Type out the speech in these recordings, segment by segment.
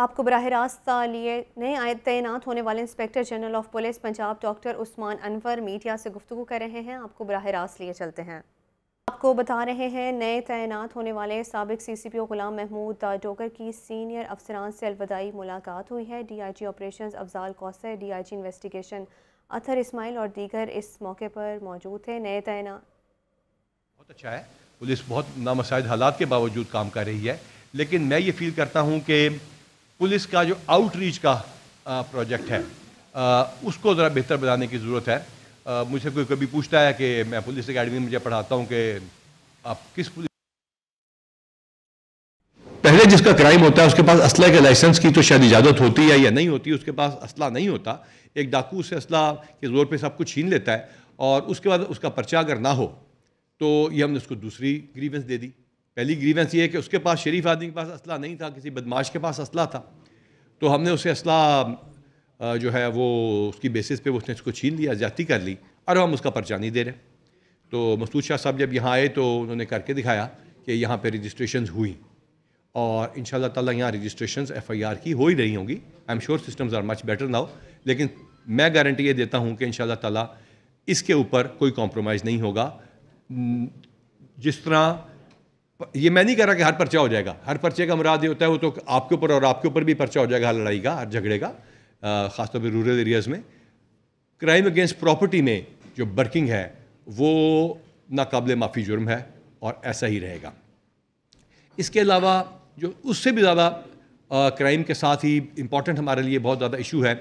आपको बरह रास्त लिए नए आए तैनात होने वाले inspector general of police Punjab doctor Usman Anwar media से गुफ्तु कर रहे हैं आपको बरह रास्त लिए चलते हैं आपको बता रहे हैं नए तैनात होने वाले सबक C C P O Ghulam Mahmood Dogar की सीनियर अफसरान से अलविदाई मुलाकात हुई है D I G operation Afzal Kausar D I G investigation Athar Ismail और दीगर इस मौके पर मौजूद थे नए तैनात बहुत अच्छा है पुलिस बहुत नामसाइद हालात के बावजूद काम कर रही है लेकिन मैं ये फील करता हूँ कि पुलिस का जो आउटरीच का प्रोजेक्ट है उसको ज़रा बेहतर बनाने की ज़रूरत है मुझे कोई कभी पूछता है कि मैं पुलिस अकेडमी में मुझे पढ़ाता हूँ कि आप किस पुलिस पहले जिसका क्राइम होता है उसके पास असला के लाइसेंस की तो शायद इजाज़त होती है या नहीं होती उसके पास असला नहीं होता एक डाकू से असला के ज़ोर पे सब कुछ छीन लेता है और उसके बाद उसका पर्चा अगर ना हो तो ये हमने उसको दूसरी ग्रीवेंस दे दी पहली ग्रीवेंस ये है कि उसके पास शरीफ आदमी के पास असला नहीं था किसी बदमाश के पास असला था तो हमने उसे असला जो है वो उसकी बेसिस पे उसने उसको छीन लिया ज्यादा कर ली और हम उसका पर्चा नहीं दे रहे तो मसूद शाह साहब जब यहाँ आए तो उन्होंने करके दिखाया कि यहाँ पे रजिस्ट्रेशन हुई और इन शाला यहाँ रजिस्ट्रेशन एफ आई आर की हो ही रही होंगी I am sure systems are much better now लेकिन मैं गारंटी ये देता हूँ कि इन शाह इसके ऊपर कोई कॉम्प्रोमाइज़ नहीं होगा जिस तरह ये मैं नहीं कह रहा कि हर पर्चा हो जाएगा हर पर्चे का मुराद ये होता है वो तो आपके ऊपर और आपके ऊपर भी पर्चा हो जाएगा हर लड़ाई का हर झगड़े का ख़ासतौर पर रूरल एरियाज़ में क्राइम अगेंस्ट प्रॉपर्टी में जो बर्किंग है वो नाकबिल माफ़ी जुर्म है और ऐसा ही रहेगा इसके अलावा जो उससे भी ज़्यादा क्राइम के साथ ही इम्पॉर्टेंट हमारे लिए बहुत ज़्यादा इशू है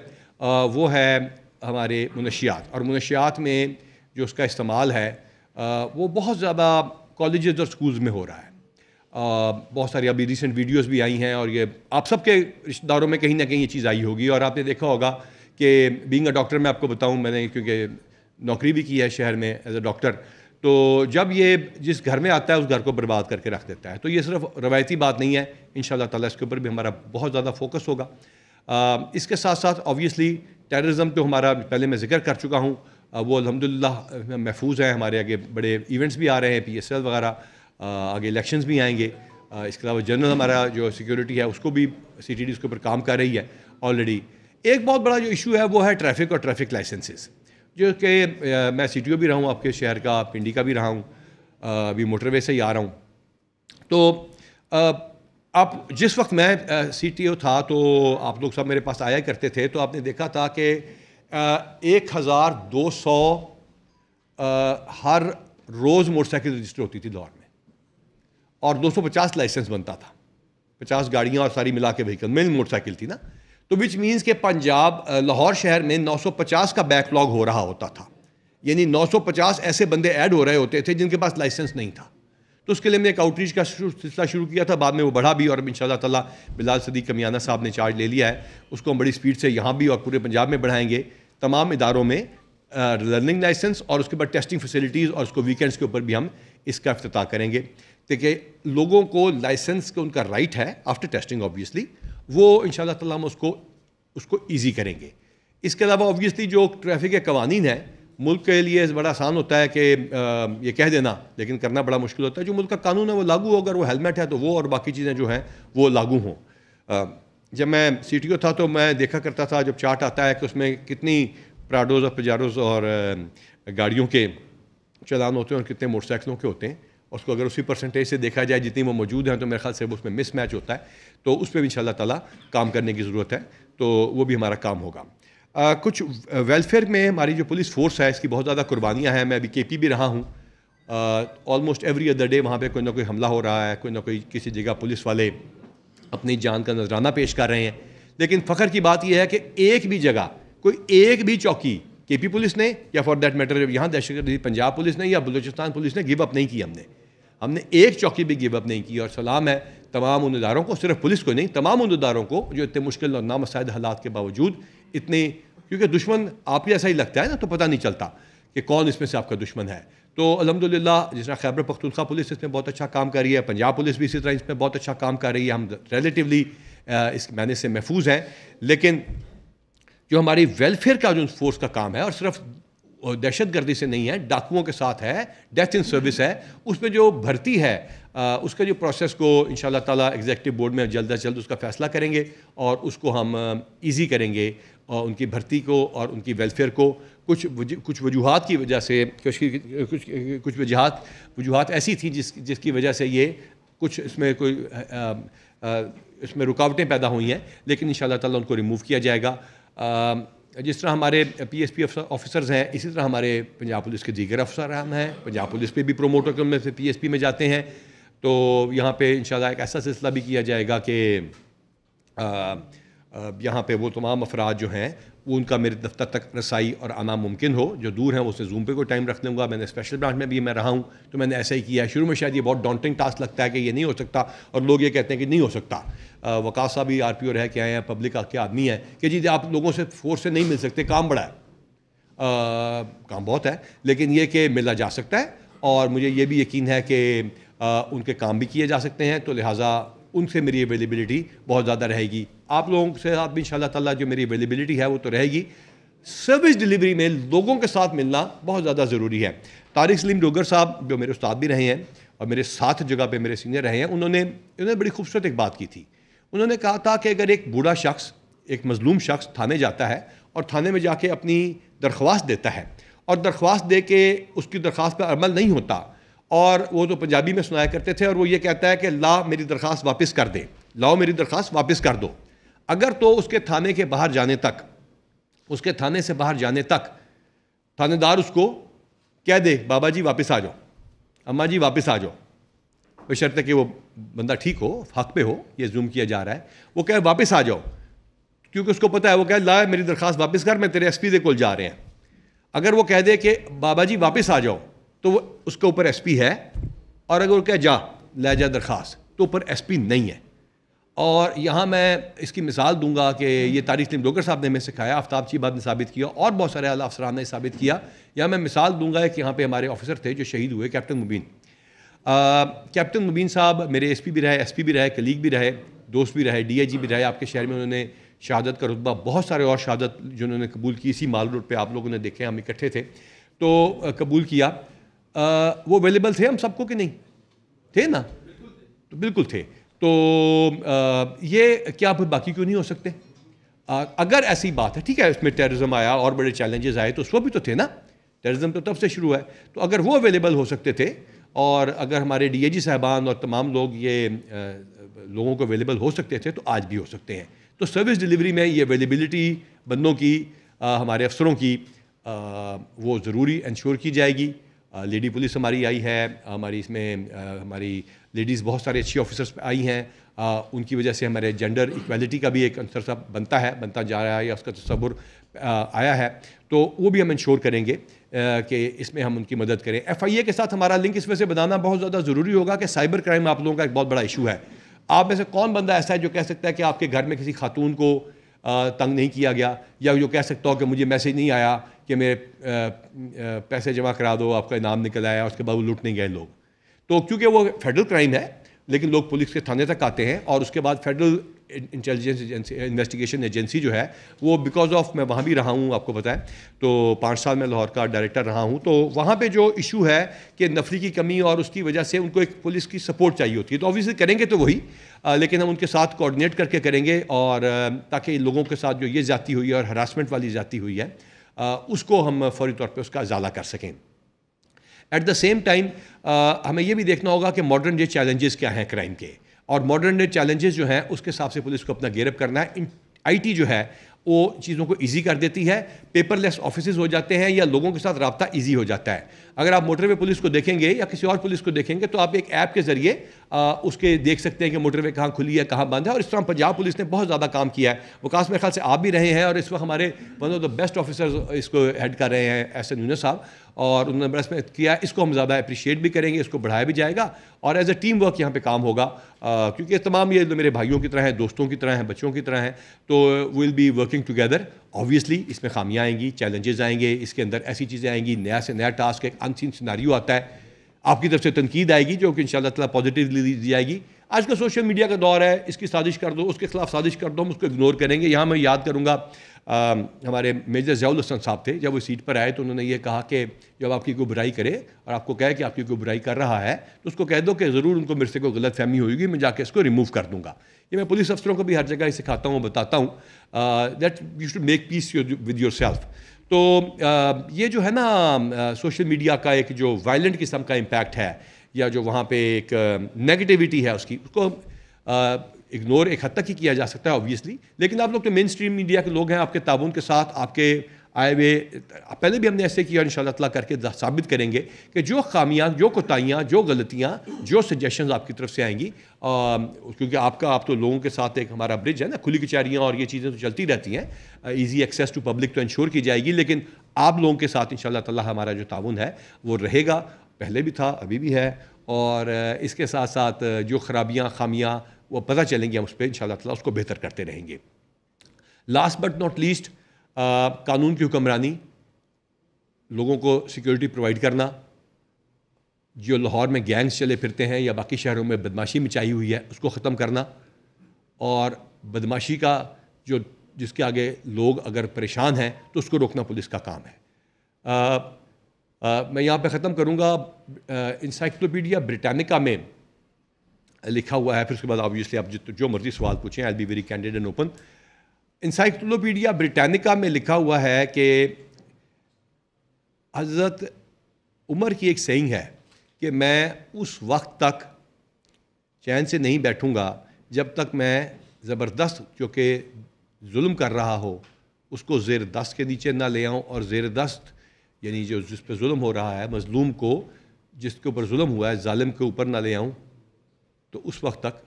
आ, वो है हमारे मनशियात और मनशियात में जो उसका इस्तेमाल है आ, वो बहुत ज़्यादा कॉलेज और स्कूल्स में हो रहा है बहुत सारी अभी रिसेंट वीडियोस भी आई हैं और ये आप सबके रिश्तेदारों में कहीं ना कहीं ये चीज़ आई होगी और आपने देखा होगा कि बींग अ डॉक्टर मैं आपको बताऊं मैंने क्योंकि नौकरी भी की है शहर में एज अ डॉक्टर तो जब ये जिस घर में आता है उस घर को बर्बाद करके रख देता है तो ये सिर्फ रवायती बात नहीं है इन ताला इसके ऊपर भी हमारा बहुत ज़्यादा फोकस होगा इसके साथ साथ ऑब्वियसली टेररिज्म तो हमारा पहले मैं जिक्र कर चुका हूँ वो अलहमदिल्ला महफूज हैं हमारे आगे बड़े इवेंट्स भी आ रहे हैं पी एस एल वगैरह आगे इलेक्शंस भी आएंगे इसके अलावा जनरल हमारा जो सिक्योरिटी है उसको भी सी टी डी उसके ऊपर काम कर रही है ऑलरेडी एक बहुत बड़ा जो इशू है वो है ट्रैफिक और ट्रैफिक लाइसेंसेस जो कि मैं सी टी ओ भी रहा हूँ आपके शहर का पिंडी का भी रहा हूँ अभी मोटरवे से ही आ रहा हूँ तो आप जिस वक्त मैं सी टी ओ था तो आप लोग सब मेरे पास आया करते थे तो आपने देखा था कि एक हज़ार दो सौ हर रोज़ मोटरसाइकिल रजिस्टर होती थी दौड़ में और 250 लाइसेंस बनता था 50 गाड़ियाँ और सारी मिला के व्हीकल मेन मोटरसाइकिल थी ना तो विच मीन्स के पंजाब लाहौर शहर में 950 का बैकलॉग हो रहा होता था यानी 950 ऐसे बंदे ऐड हो रहे होते थे जिनके पास लाइसेंस नहीं था तो उसके लिए मैंने एक आउटरीच का सिलसिला शुरू किया था बाद में वो बढ़ा भी और इन शाह तला बिलाल सदी कमियाना साहब ने चार्ज ले लिया है उसको हम बड़ी स्पीड से यहाँ भी और पूरे पंजाब में बढ़ाएंगे तमाम इदारों में लर्निंग लाइसेंस और उसके बाद टेस्टिंग फैसिलिटीज़ और उसको वीकेंड्स के ऊपर भी हम इसका अफ्ताह करेंगे देखिए लोगों को लाइसेंस का उनका राइट है आफ्टर टेस्टिंग ऑब्वियसली वो इन शाह हम उसको उसको ईजी करेंगे इसके अलावा ऑब्वियसली जो ट्रैफिक के कवानीन हैं मुल्क के लिए बड़ा आसान होता है कि ये कह देना लेकिन करना बड़ा मुश्किल होता है जो मुल्क का कानून है वो लागू हो अगर वो हेलमेट है तो वो और बाकी चीज़ें जो हैं वो लागू हों जब मैं सी था तो मैं देखा करता था जब चार्ट आता है कि उसमें कितनी प्राडोज और पजारोज और गाड़ियों के चलान होते हैं और कितने मोटरसाइकिलों के होते हैं उसको अगर उसी परसेंटेज से देखा जाए जितनी वो मौजूद हैं तो मेरे ख्याल से वो उसमें मिस मैच होता है तो उस पर भी इन ताला काम करने की ज़रूरत है तो वो भी हमारा काम होगा आ, कुछ वेलफेयर में हमारी जो पुलिस फोर्स है इसकी बहुत ज़्यादा कुर्बानियाँ हैं मैं अभी के पी भी रहा हूँ ऑलमोस्ट एवरी अदर डे वहाँ पर कोई ना कोई हमला हो रहा है कोई ना कोई किसी जगह पुलिस वाले अपनी जान का नजराना पेश कर रहे हैं लेकिन फ़ख्र की बात यह है कि एक भी जगह कोई एक भी चौकी के पी पुलिस ने या फॉर देट मैटर यहाँ दहशत पंजाब पुलिस ने या बलूचिस्तान पुलिस ने गिव अप नहीं की हमने हमने एक चौकी भी गिवअप नहीं की और सलाम है तमाम उन को सिर्फ पुलिस को नहीं तमाम उन को जो इतने मुश्किल और नामसायद हालात के बावजूद इतने क्योंकि दुश्मन आप ही ऐसा ही लगता है ना तो पता नहीं चलता कि कौन इसमें से आपका दुश्मन है तो अलहमदिल्ला जिस तरह खैबर पख्तूनखा पुलिस इसमें बहुत अच्छा काम कर रही है पंजाब पुलिस भी इसी तरह इसमें बहुत अच्छा काम कर रही है हम रिलेटिवली इस मैंने से महफूज हैं लेकिन जो हमारी वेलफेयर का जो फोर्स का काम है और सिर्फ दहशत गर्दी से नहीं है डाकुओं के साथ है डेथ इन सर्विस है उसमें जो भर्ती है उसका जो प्रोसेस को इन ताला एग्जेक्टिव बोर्ड में जल्द अज जल्द उसका फैसला करेंगे और उसको हम इजी करेंगे और उनकी भर्ती को और उनकी वेलफेयर को कुछ कुछ वजूहत की वजह से कुछ कुछ कुछ वजूहत वजूहत ऐसी थी जिस जिसकी वजह से ये कुछ इसमें कोई आ, आ, इसमें रुकावटें पैदा हुई हैं लेकिन इन ताला उनको रिमूव किया जाएगा जिस तरह हमारे पी एस पी ऑफिसर्स हैं इसी तरह हमारे पंजाब पुलिस के दीगर अफसर हम हैं पंजाब पुलिस पे भी प्रोमोटर में से पी एस पी में जाते हैं तो यहाँ पे इन एक ऐसा सिलसिला भी किया जाएगा कि यहाँ पे वो तमाम अफराद जो हैं वो उनका मेरे दफ्तर तक रसाई और आना मुमकिन हो जो दूर हैं उसे जूम पे कोई टाइम रख लूँगा मैंने स्पेशल ब्रांच में भी मैं रहा हूँ तो मैंने ऐसा ही किया शुरू में शायद ये बहुत डॉन्टिंग टास्क लगता है कि ये नहीं हो सकता और लोग ये कहते हैं कि नहीं हो सकता वकास साहब भी आर पी ओ रह के आए हैं पब्लिक आके आदमी है कि जी आप लोगों से फोर्स से नहीं मिल सकते काम बड़ा है आ, काम बहुत है लेकिन ये कि मिला जा सकता है और मुझे ये भी यकीन है कि उनके काम भी किए जा सकते हैं तो लिहाजा उनसे मेरी अवेलेबिलिटी बहुत ज़्यादा रहेगी आप लोगों से साथ भी इन ताला जो मेरी अवेलेबिलिटी है वो तो रहेगी सर्विस डिलीवरी में लोगों के साथ मिलना बहुत ज़्यादा ज़रूरी है तारिक सलीम डोगर साहब जो मेरे उस्ताद भी रहे हैं और मेरे साथ जगह पर मेरे सीनियर रहे हैं उन्होंने उन्होंने बड़ी खूबसूरत एक बात की थी उन्होंने कहा था कि अगर एक बूढ़ा शख्स एक मजलूम शख्स थाने जाता है और थाने में जाके अपनी दरख्वास्त देता है और दरख्वास्त दे के उसकी दरख्वास्त पर अमल नहीं होता और वो तो पंजाबी में सुनाया करते थे और वो ये कहता है कि ला मेरी दरख्वास्त वापस कर दे लाओ मेरी दरख्वास्त वापस कर दो अगर तो उसके थाने के बाहर जाने तक उसके थाने से बाहर जाने तक थानेदार उसको कह दे बाबा जी वापस आ जाओ अम्मा जी वापस आ जाओ बशर्ते कि वो बंदा ठीक हो हक पे हो ये जूम किया जा रहा है वो कहे वापस आ जाओ क्योंकि उसको पता है वो कहे ला मेरी दरख्वास्त वापस कर मैं तेरे एस पी दे को जा रहे हैं अगर वो कह दे कि बाबा जी वापस आ जाओ तो वो उसके ऊपर एस पी है और अगर वो कह जा ले जा दरख्वास्त तो ऊपर एस पी नहीं है और यहाँ मैं इसकी मिसाल दूंगा कि ये तारिक सलीम डोगर साहब ने हमें सिखाया आफ्ताब चीबाद ने साबित किया और बहुत सारे अला अफसरान ने साबित किया या मैं मिसाल दूंगा कि यहाँ पे हमारे ऑफिसर थे जो शहीद हुए कैप्टन मुबीन कैप्टन मुबीन साहब मेरे पी भी रहे पी भी रहे कलीग भी रहे दोस्त भी रहे जी भी रहे आपके शहर में उन्होंने शहादत का रुतबा बहुत सारे और शहादत जिन्होंने कबूल की इसी माल रोड पर आप लोगों ने देखे हम इकट्ठे थे तो कबूल किया आ, वो अवेलेबल थे हम सबको कि नहीं थे ना तो बिल्कुल थे तो आ, ये क्या फिर बाकी क्यों नहीं हो सकते आ, अगर ऐसी बात है ठीक है उसमें टेररिज्म आया और बड़े चैलेंजेस आए तो उसमें भी तो थे ना टेररिज्म तो तब से शुरू है तो अगर वो अवेलेबल हो सकते थे और अगर हमारे डीएजी साहबान और तमाम लोग ये लोगों को अवेलेबल हो सकते थे तो आज भी हो सकते हैं तो सर्विस डिलीवरी में ये अवेलेबिलिटी बंदों की आ, हमारे अफसरों की आ, वो ज़रूरी इंश्योर की जाएगी लेडी पुलिस हमारी आई है हमारी इसमें हमारी लेडीज़ बहुत सारे अच्छी ऑफिसर्स आई हैं उनकी वजह से हमारे जेंडर इक्वलिटी का भी एक अंसर सा बनता है बनता जा रहा है या उसका तस्वुर आया है तो वो भी हम इंश्योर करेंगे कि इसमें हम उनकी मदद करें एफआईए के साथ हमारा लिंक इस वजह से बनाना बहुत ज़्यादा ज़रूरी होगा कि साइबर क्राइम आप लोगों का एक बहुत बड़ा इशू है आप में से कौन बंदा ऐसा है जो कह सकता है कि आपके घर में किसी खातून को तंग नहीं किया गया या जो कह सकता हो कि मुझे मैसेज नहीं आया कि मेरे पैसे जमा करा दो आपका इनाम निकल आया उसके बाद वो नहीं गए लोग तो क्योंकि वो फेडरल क्राइम है लेकिन लोग पुलिस के थाने तक आते हैं और उसके बाद federal intelligence agency investigation agency जो है वो बिकॉज ऑफ मैं वहाँ भी रहा हूँ आपको पता है तो पाँच साल मैं लाहौर का डायरेक्टर रहा हूँ तो वहाँ पे जो इशू है कि नफरी की कमी और उसकी वजह से उनको एक पुलिस की सपोर्ट चाहिए होती है तो ऑब्वियसली करेंगे तो वही लेकिन हम उनके साथ कोऑर्डिनेट करके करेंगे और ताकि लोगों के साथ जो ये जाती हुई है और हरासमेंट वाली जाती हुई है उसको हम फौरी तौर पे उसका इजाला कर सकें एट द सेम टाइम हमें यह भी देखना होगा कि मॉडर्न डे चैलेंजेस क्या हैं क्राइम के और मॉडर्न डे चैलेंजेस जो हैं उसके हिसाब से पुलिस को अपना गेरअप करना है आईटी जो है वो चीज़ों को ईजी कर देती है पेपरलेस ऑफिस हो जाते हैं या लोगों के साथ रबता ईजी हो जाता है अगर आप मोटरवे पुलिस को देखेंगे या किसी और पुलिस को देखेंगे तो आप एक ऐप के जरिए उसके देख सकते हैं कि मोटरवे कहाँ खुली है कहाँ बंद है और इस तरह पंजाब पुलिस ने बहुत ज़्यादा काम किया है वकास मेरे ख्याल से आप भी रहे हैं और इस वक्त हमारे one of the best officers इसको हेड कर रहे हैं एस एन साहब और उन्होंने बड़ा इसमें किया इसको हम ज़्यादा अप्रिशिएट भी करेंगे इसको बढ़ाया भी जाएगा और एज ए टीम वर्क यहाँ पे काम होगा आ, क्योंकि तमाम ये मेरे भाइयों की तरह हैं दोस्तों की तरह हैं बच्चों की तरह हैं तो will be working together obviously इसमें खामियाँ आएंगी चैलेंजेस आएंगे इसके अंदर ऐसी चीज़ें आएंगी नया से नया टास्क एक अनसिन सिनारियो आता है आपकी तरफ से तनकीद आएगी जो कि इन शाला पॉजिटिवली दी जाएगी आज का सोशल मीडिया का दौर है इसकी साजिश कर दो उसके खिलाफ साजिश कर दो हम उसको इग्नोर करेंगे यहाँ मैं याद करूँगा हमारे मेजर जयाल हसन साहब थे जब वो सीट पर आए तो उन्होंने ये कहा कि जब आपकी कोई बुराई करे और आपको कहे कि आपकी कोई बुराई कर रहा है तो उसको कह दो कि ज़रूर उनको मेरे से कोई गलत फहमी होगी मैं जाके इसको रिमूव कर दूंगा ये मैं पुलिस अफसरों को भी हर जगह सिखाता हूँ बताता हूँ that you should make peace with yourself तो uh, ये जो है ना सोशल uh, मीडिया का एक जो वायलेंट किस्म का इम्पैक्ट है या जो वहाँ पे एक नेगेटिविटी uh, है उसकी उसको इग्नोर एक हद तक ही किया जा सकता है ऑब्वियसली लेकिन आप लोग तो मेन स्ट्रीम मीडिया के लोग हैं आपके ताबून के साथ आपके आए हुए पहले भी हमने ऐसे किया इन शाह करके साबित करेंगे कि जो खामियाँ जो कोताहियाँ जो गलतियाँ जो सजेशन आपकी तरफ से आएंगी आ, क्योंकि आपका आप तो लोगों के साथ एक हमारा ब्रिज है ना खुली कचहरियाँ और ये चीज़ें तो चलती रहती हैं ईजी एक्सेस टू पब्लिक तो इंश्योर की जाएगी लेकिन आप लोगों के साथ इन ताला हमारा जो ताउन है वो रहेगा पहले भी था अभी भी है और इसके साथ साथ जो खराबियाँ खामियाँ वो पता चलेंगे हम उस पर इन शाला उसको बेहतर करते रहेंगे लास्ट बट नॉट लीस्ट कानून की हुक्मरानी लोगों को सिक्योरिटी प्रोवाइड करना जो लाहौर में गैंग्स चले फिरते हैं या बाकी शहरों में बदमाशी मचाई हुई है उसको ख़त्म करना और बदमाशी का जो जिसके आगे लोग अगर परेशान हैं तो उसको रोकना पुलिस का काम है आ, आ, मैं यहाँ पे ख़त्म करूँगा इंसाइक्लोपीडिया ब्रिटानिका में लिखा हुआ है फिर उसके बाद ऑब्वियसली आप जित जो मर्जी सवाल पूछें I be very candid and open Encyclopaedia Britannica में लिखा हुआ है कि हज़रत उमर की एक सेंग है कि मैं उस वक्त तक चैन से नहीं बैठूँगा जब तक मैं ज़बरदस्त जो कि जुल्म कर रहा हो उसको जेर दस्त के नीचे ना ले आऊँ और जेर दस्त यानी जो जिस पर जुल्म हो रहा है मज़लूम को जिसके ऊपर जुल्म हुआ है ालिम के ऊपर ना ले आऊँ तो उस वक्त तक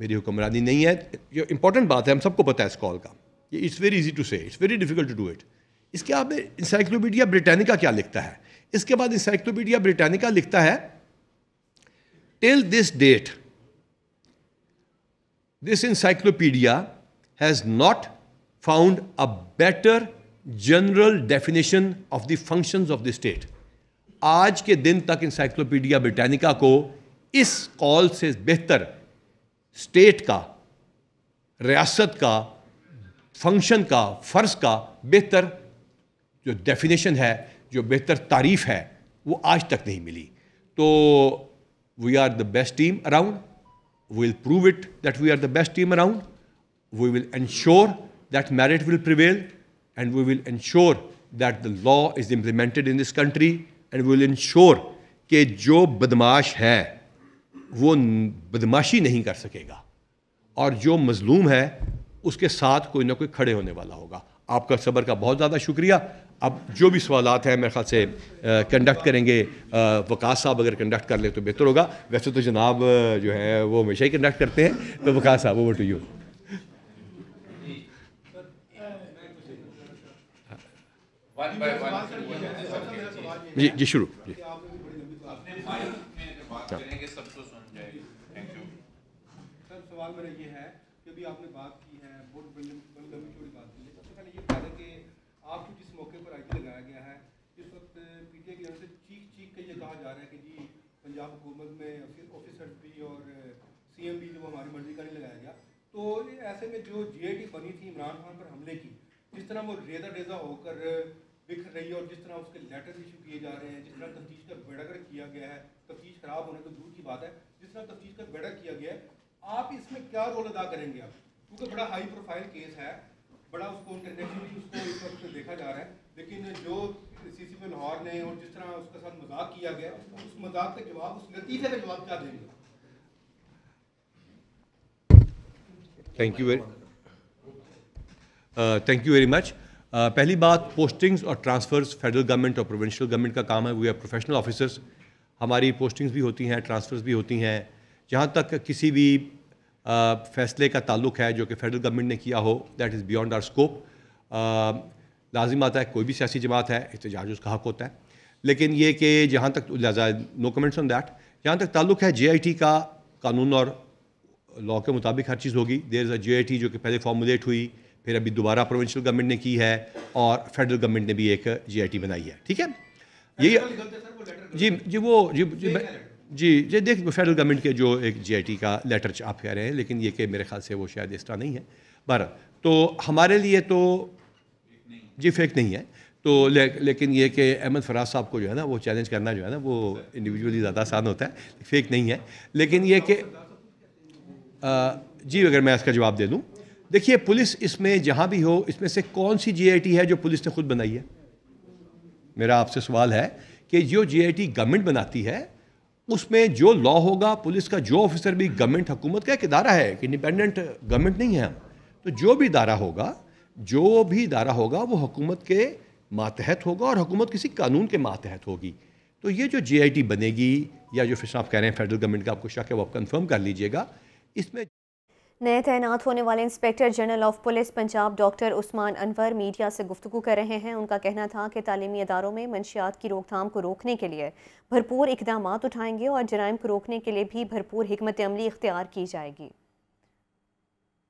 मेरी हुक्मरानी नहीं है ये इंपॉर्टेंट बात है हम सबको पता है इस कॉल का ये it's very easy to say it's very difficult to do it इसके आप इंसाइक्लोपीडिया ब्रिटानिका क्या लिखता है इसके बाद इंसाइक्लोपीडिया ब्रिटानिका लिखता है till this date this encyclopaedia has not found a better general definition of the functions of the state आज के दिन तक इंसाइक्लोपीडिया ब्रिटानिका को इस कॉल से बेहतर स्टेट का रियासत का फंक्शन का फ़र्ज़ का बेहतर जो डेफिनेशन है जो बेहतर तारीफ़ है वो आज तक नहीं मिली तो we are the best team around will prove it that we are the best team around we will ensure that merit will prevail and we will ensure that the law is implemented in this country and we will ensure कि जो बदमाश है वो बदमाशी नहीं कर सकेगा और जो मज़लूम है उसके साथ कोई ना कोई खड़े होने वाला होगा आपका सबर का बहुत ज़्यादा शुक्रिया अब जो भी सवाल हैं मेरे ख्याल से कंडक्ट करेंगे वकास साहब अगर कंडक्ट कर ले तो बेहतर होगा वैसे तो जनाब जो है वो हमेशा ही कंडक्ट करते हैं तो वकास साहब ओवर टू यू जी जी शुरू जी सवाल मेरा ये है कि अभी आपने बात की है बोर्ड बलगमी छोड़ी बात की है सबसे पहले ये बताया कि आपको जिस मौके पर आई लगाया गया है इस वक्त पीटीए की से चीख चीख के ये कहा जा रहा है कि जी पंजाब हुकूमत में ऑफिसर भी और सी एम भी जो हमारी मर्जी का नहीं लगाया गया तो ऐसे में जो जे बनी थी इमरान खान पर हमले की जिस तरह वो रेजा रेजा होकर बिखर रही है और जिस तरह उसके लेटर इशू किए जा रहे हैं जिस तरह तफ्तीश का बेड़ागड़ किया गया है तफ्तीश खराब होने तो दूर की बात है जिस तरह तफ्तीश का बेड़ा किया गया है आप इसमें क्या रोल अदा करेंगे आप क्योंकि बड़ा हाई प्रोफाइल केस है बड़ा उसको इंटरनेशनली उसको इस वक्त तो देखा जा रहा है लेकिन जो सी सी लाहौर ने और जिस तरह उसके साथ मजाक किया गया उस मजाक का जवाब उस लतीफे का जवाब क्या देंगे thank you very thank you very much पहली बात पोस्टिंग्स और ट्रांसफ़र्स फेडरल गवर्नमेंट और प्रोविंशियल गवर्नमेंट का काम है वी आर प्रोफेशनल ऑफिसर्स हमारी पोस्टिंग्स भी होती हैं ट्रांसफ़र्स भी होती हैं जहाँ तक किसी भी आ, फैसले का ताल्लुक है जो कि फेडरल गवर्नमेंट ने किया हो that is beyond our scope लाजिम आता है कोई भी सियासी जमात है एहतजाज उसका हक होता है लेकिन ये कि जहाँ तक लिहाजा नो कमेंट्स ऑन दैट जहाँ तक ताल्लुक है जे आई टी का कानून और लॉ के मुताबिक हर चीज़ होगी there is a J I T जो कि पहले फॉर्मुलेट हुई फिर अभी दोबारा प्रोविंशियल गवर्नमेंट ने की है और फेडरल गवर्नमेंट ने भी एक जे आई टी बनाई है ठीक है यही जी जी वो जी, जी, जी जी ये देख फेडरल गवर्नमेंट के जो एक जीआईटी का लेटर आप कह रहे हैं लेकिन ये कि मेरे ख्याल से वो शायद इस तरह नहीं है पर तो हमारे लिए तो जी फेक नहीं है तो ले, लेकिन ये कि अहमद फराज साहब को जो है ना वो चैलेंज करना जो है ना वो इंडिविजुअली ज़्यादा आसान होता है फेक नहीं है लेकिन ये कि जी अगर मैं इसका जवाब दे दूँ देखिए पुलिस इसमें जहाँ भी हो इसमें से कौन सी जीआईटी है जो पुलिस ने खुद बनाई है मेरा आपसे सवाल है कि जो जीआईटी गवर्नमेंट बनाती है उसमें जो लॉ होगा पुलिस का जो ऑफिसर भी गवर्नमेंट हुकूमत का एक इदारा है कि इंडिपेंडेंट गवर्नमेंट नहीं है हम तो जो भी इदारा होगा जो भी इदारा होगा वो हुकूमत के मातहत होगा और हुकूमत किसी कानून के मातहत होगी तो ये जो जे बनेगी या जो फिर आप कह रहे हैं फेडरल गवर्नमेंट का आपको शक है वो आप कन्फर्म कर लीजिएगा इसमें नए तैनात होने वाले inspector general of police Punjab doctor Usman Anwar media से गुफ्तु कर रहे हैं उनका कहना था कि तालीमी इदारों में मंशियात की रोकथाम को रोकने के लिए भरपूर इकदाम उठाएंगे और जराइम को रोकने के लिए भी भरपूर हमत अमली इख्तियार की जाएगी